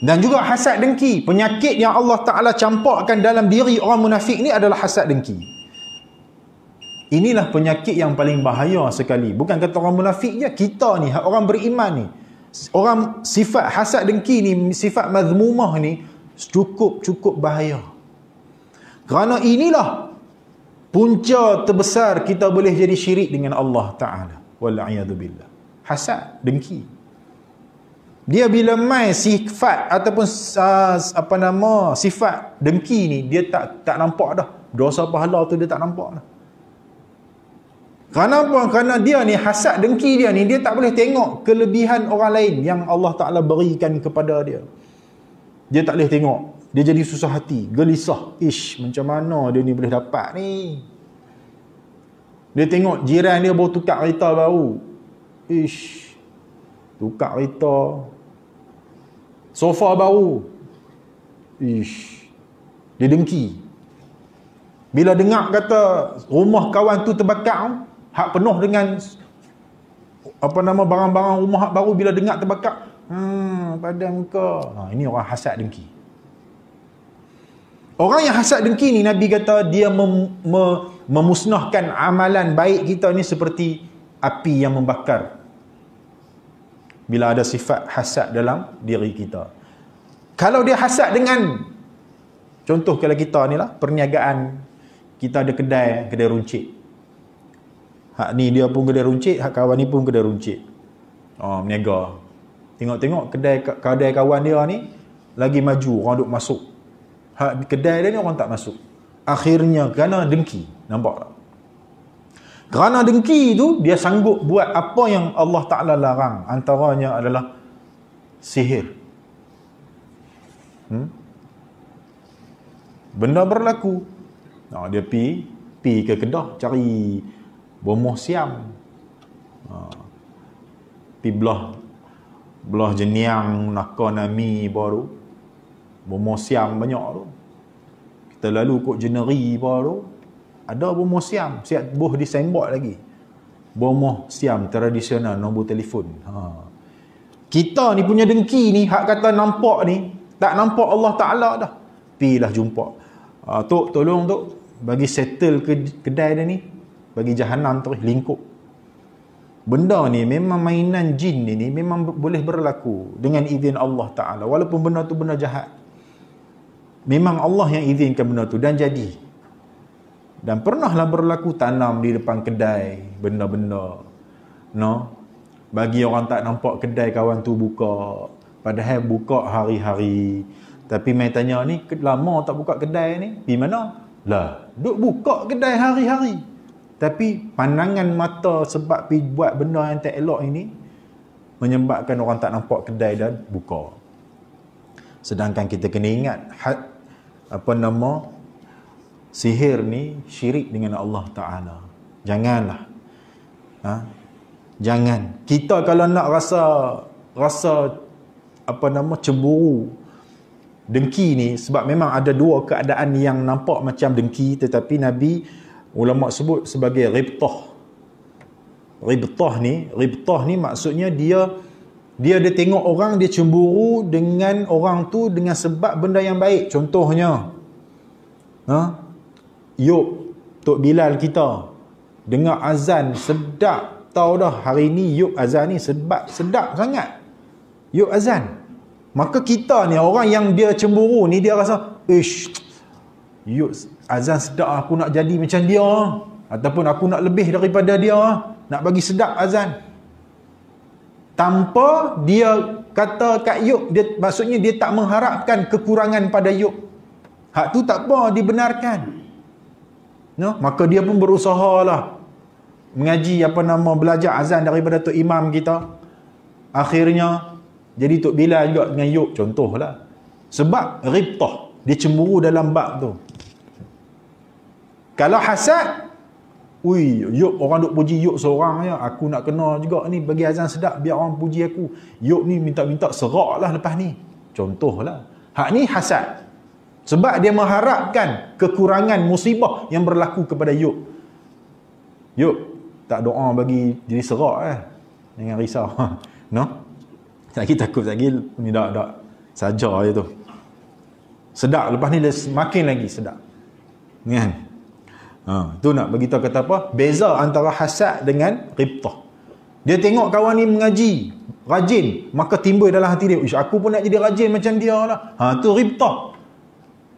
Dan juga hasad dengki. Penyakit yang Allah Ta'ala campakkan dalam diri orang munafik ni adalah hasad dengki. Inilah penyakit yang paling bahaya sekali. Bukan kata orang munafik je, kita ni, orang beriman ni. Orang sifat hasad dengki ni, sifat mazmumah ni, cukup-cukup bahaya. Kerana inilah punca terbesar kita boleh jadi syirik dengan Allah Ta'ala. Wal'ayadu billah. Hasad Hasad dengki dia bila mai sifat ataupun uh, apa nama sifat dengki ni dia tak tak nampak dah dosa pahala tu dia tak nampak dah kerana apa? kerana dia ni hasad dengki dia ni dia tak boleh tengok kelebihan orang lain yang Allah Ta'ala berikan kepada dia dia tak boleh tengok dia jadi susah hati gelisah ish macam mana dia ni boleh dapat ni dia tengok jiran dia baru tukar kereta baru ish tukar kereta Sofa baru. Ish. Dia dengki. Bila dengar kata rumah kawan tu terbakar, hak penuh dengan apa nama barang-barang rumah hak baru bila dengar terbakar, hmm pada muka. Ha, ini orang hasad dengki. Orang yang hasad dengki ni Nabi kata dia mem, me, memusnahkan amalan baik kita ni seperti api yang membakar bila ada sifat hasad dalam diri kita kalau dia hasad dengan contoh kalau kita ni lah perniagaan kita ada kedai kedai runcit hak ni dia pun kedai runcit hak kawan ni pun kedai runcit oh ah, meniaga tengok-tengok kedai kedai kawan dia ni lagi maju orang duk masuk hak kedai dia ni orang tak masuk akhirnya kerana dengki nampak tak kerana dengki tu dia sanggup buat apa yang Allah Taala larang antaranya adalah sihir. Hmm? Benda berlaku. Ha dia pi pi ke Kedah cari bomoh siam. Ha. Pi belah belah jeniang nak nami baru. Bomoh siam banyak tu. Kita lalu kok jeneri baru ada bomoh siam siap boh disembok lagi bomoh siam tradisional nombor telefon ha. kita ni punya dengki ni hak kata nampak ni tak nampak Allah Ta'ala dah pilah jumpa ha, tok tolong tu, bagi settle ke kedai dia ni bagi jahanam terus lingkup benda ni memang mainan jin ni, ni memang boleh berlaku dengan izin Allah Ta'ala walaupun benda tu benda jahat memang Allah yang izinkan benda tu dan jadi dan pernahlah berlaku tanam di depan kedai benda-benda no bagi orang tak nampak kedai kawan tu buka padahal buka hari-hari tapi main tanya ni lama tak buka kedai ni di mana lah duk buka kedai hari-hari tapi pandangan mata sebab pi buat benda yang tak elok ini menyebabkan orang tak nampak kedai dan buka sedangkan kita kena ingat apa nama sihir ni syirik dengan Allah Ta'ala janganlah ha? jangan kita kalau nak rasa rasa apa nama cemburu dengki ni sebab memang ada dua keadaan yang nampak macam dengki tetapi Nabi ulama' sebut sebagai ribtah ribtah ni ribtah ni maksudnya dia dia ada tengok orang dia cemburu dengan orang tu dengan sebab benda yang baik contohnya ha? Yuk, Tok Bilal kita Dengar azan sedap Tahu dah hari ni yuk azan ni sedap Sedap sangat Yuk azan Maka kita ni orang yang dia cemburu ni Dia rasa Ish yuk azan sedap aku nak jadi macam dia Ataupun aku nak lebih daripada dia Nak bagi sedap azan Tanpa dia kata kat yuk, dia, Maksudnya dia tak mengharapkan kekurangan pada yuk. Hak tu tak apa dibenarkan No? Maka dia pun berusaha lah mengaji apa nama belajar azan daripada Tok Imam kita. Akhirnya jadi Tok Bila juga dengan contoh lah, Sebab ribtah. Dia cemburu dalam bab tu. Kalau hasad, ui, yuk orang duk puji Yub seorang ya. Aku nak kena juga ni bagi azan sedap biar orang puji aku. Yub ni minta-minta serak lah lepas ni. contoh lah. Hak ni hasad. Sebab dia mengharapkan kekurangan musibah yang berlaku kepada Yub. Yub, tak doa bagi jadi serak eh. Jangan risau. no? Tak takut lagi ni dak dak saja je tu. Sedap lepas ni dia semakin lagi sedap. Kan? Ha, tu nak bagi kata apa? Beza antara hasad dengan riptah. Dia tengok kawan ni mengaji, rajin, maka timbul dalam hati dia, "Ish, aku pun nak jadi rajin macam dia lah." Ha, tu riptah.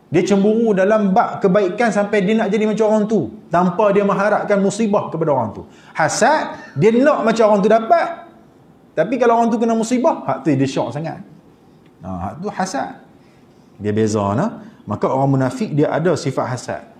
Dia cemburu dalam bak kebaikan sampai dia nak jadi macam orang tu. Tanpa dia mengharapkan musibah kepada orang tu. Hasad, dia nak macam orang tu dapat. Tapi kalau orang tu kena musibah, hak tu dia syok sangat. Ha, hak tu hasad. Dia beza. Nah? Maka orang munafik dia ada sifat hasad.